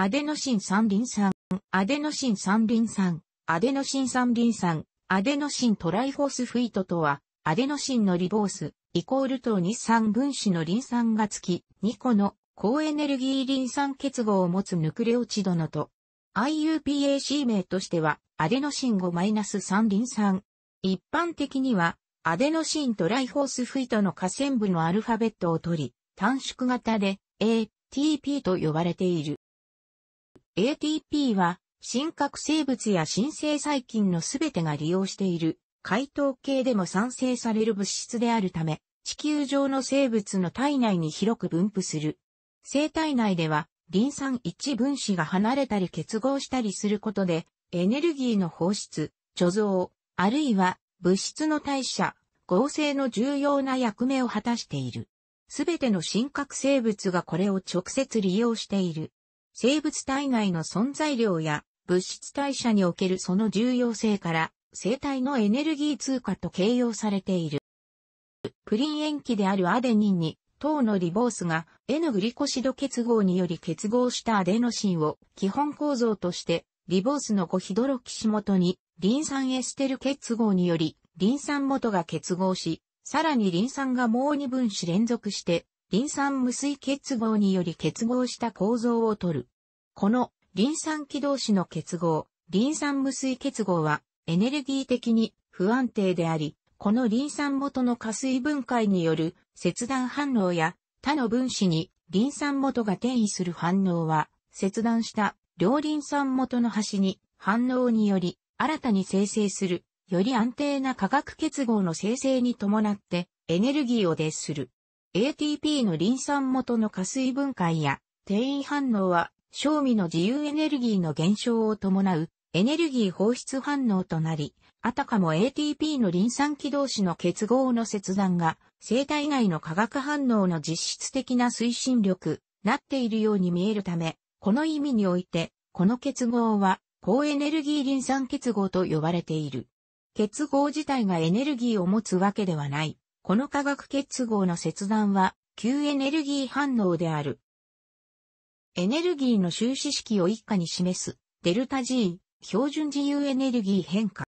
アデノシン三輪酸、アデノシン三輪酸、アデノシン三輪酸、アデノシントライフォスフィートとは、アデノシンのリボース、イコールと日産分子のリン酸がつき、2個の高エネルギーリン酸結合を持つヌクレオチドのと、IUPAC 名としては、アデノシン5-3リン酸。一般的には、アデノシントライフォースフィートの下線部のアルファベットを取り、短縮型で ATP と呼ばれている。ATP は、新核生物や新生細菌のすべてが利用している、解凍系でも産生される物質であるため、地球上の生物の体内に広く分布する。生体内では、リン酸1分子が離れたり結合したりすることで、エネルギーの放出、貯蔵、あるいは物質の代謝、合成の重要な役目を果たしている。すべての真核生物がこれを直接利用している。生物体内の存在量や物質代謝におけるその重要性から生体のエネルギー通貨と形容されている。プリン塩基であるアデニンに糖のリボースが N グリコシド結合により結合したアデノシンを基本構造としてリボースの5ヒドロキシ元にリン酸エステル結合によりリン酸元が結合し、さらにリン酸がもう2分子連続してリン酸無水結合により結合した構造をとる。このリン酸起同士の結合、リン酸無水結合はエネルギー的に不安定であり、このリン酸元の加水分解による切断反応や他の分子にリン酸元が転移する反応は、切断した両リン酸元の端に反応により新たに生成するより安定な化学結合の生成に伴ってエネルギーを出する。ATP のリン酸元の加水分解や転移反応は、賞味の自由エネルギーの減少を伴うエネルギー放出反応となり、あたかも ATP のリン酸起同士の結合の切断が生体内の化学反応の実質的な推進力、なっているように見えるため、この意味において、この結合は高エネルギーリン酸結合と呼ばれている。結合自体がエネルギーを持つわけではない。この化学結合の切断は、旧エネルギー反応である。エネルギーの収支式を一下に示す、デルタ G、標準自由エネルギー変化。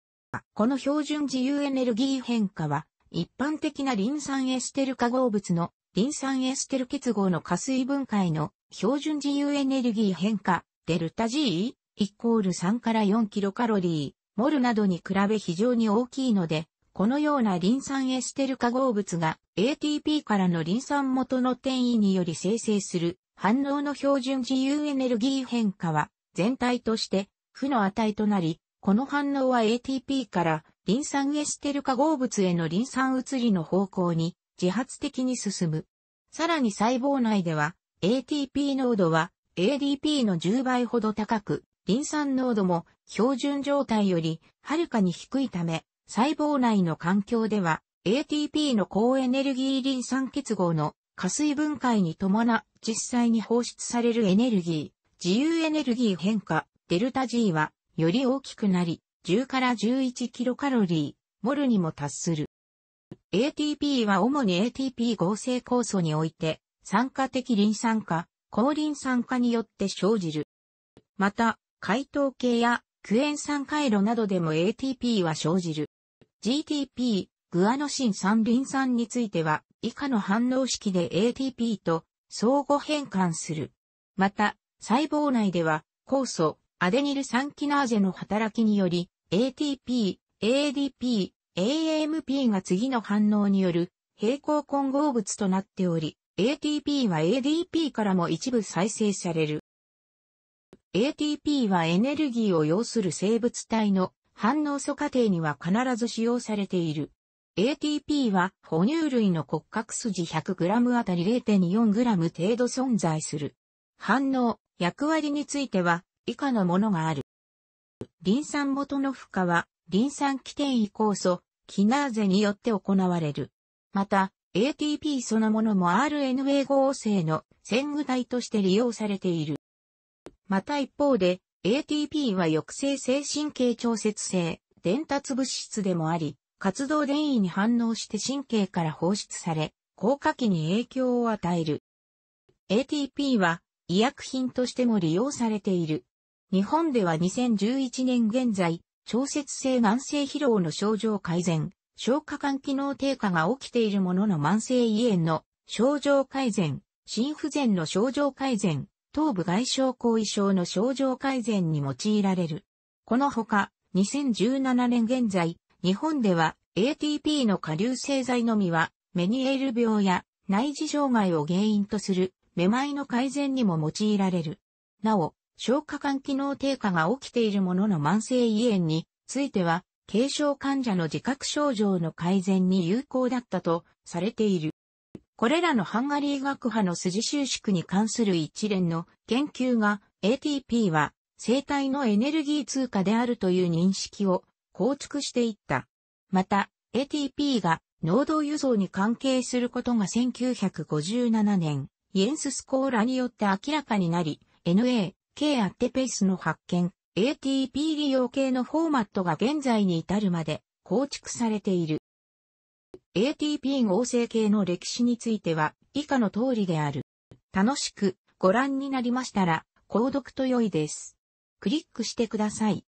この標準自由エネルギー変化は、一般的なリン酸エステル化合物のリン酸エステル結合の加水分解の標準自由エネルギー変化、デルタ G、イコール3から4キロカロリー、モルなどに比べ非常に大きいので、このようなリン酸エステル化合物が ATP からのリン酸元の転移により生成する反応の標準自由エネルギー変化は全体として負の値となり、この反応は ATP からリン酸エステル化合物へのリン酸移りの方向に自発的に進む。さらに細胞内では ATP 濃度は ADP の10倍ほど高く、リン酸濃度も標準状態よりはるかに低いため、細胞内の環境では ATP の高エネルギーリン酸結合の加水分解に伴実際に放出されるエネルギー、自由エネルギー変化、デルタ G はより大きくなり10から11キロカロリー、モルにも達する。ATP は主に ATP 合成酵素において酸化的リン酸化、高リン酸化によって生じる。また、解糖系やクエン酸回路などでも ATP は生じる。GTP、グアノシン三輪酸については、以下の反応式で ATP と相互変換する。また、細胞内では、酵素、アデニル酸キナーゼの働きにより、ATP、ADP、AMP が次の反応による平行混合物となっており、ATP は ADP からも一部再生される。ATP はエネルギーを要する生物体の反応素過程には必ず使用されている。ATP は哺乳類の骨格筋 100g あたり 0.24g 程度存在する。反応、役割については以下のものがある。リン酸元の負荷は、リン酸基点位酵素、キナーゼによって行われる。また、ATP そのものも RNA 合成の潜具体として利用されている。また一方で、ATP は抑制性神経調節性、伝達物質でもあり、活動電位に反応して神経から放出され、効果器に影響を与える。ATP は医薬品としても利用されている。日本では2011年現在、調節性慢性疲労の症状改善、消化管機能低下が起きているものの慢性胃炎の症状改善、心不全の症状改善、頭部外傷後遺症の症状改善に用いられる。このほか、2017年現在、日本では ATP の下流製剤のみは、メニエール病や内耳障害を原因とする、めまいの改善にも用いられる。なお、消化管機能低下が起きているものの慢性胃炎については、軽症患者の自覚症状の改善に有効だったとされている。これらのハンガリー学派の筋収縮に関する一連の研究が ATP は生体のエネルギー通貨であるという認識を構築していった。また ATP が濃度輸送に関係することが1957年、イエンススコーラによって明らかになり、NA、K アッテペースの発見、ATP 利用系のフォーマットが現在に至るまで構築されている。ATP 合成系の歴史については以下の通りである。楽しくご覧になりましたら、購読と良いです。クリックしてください。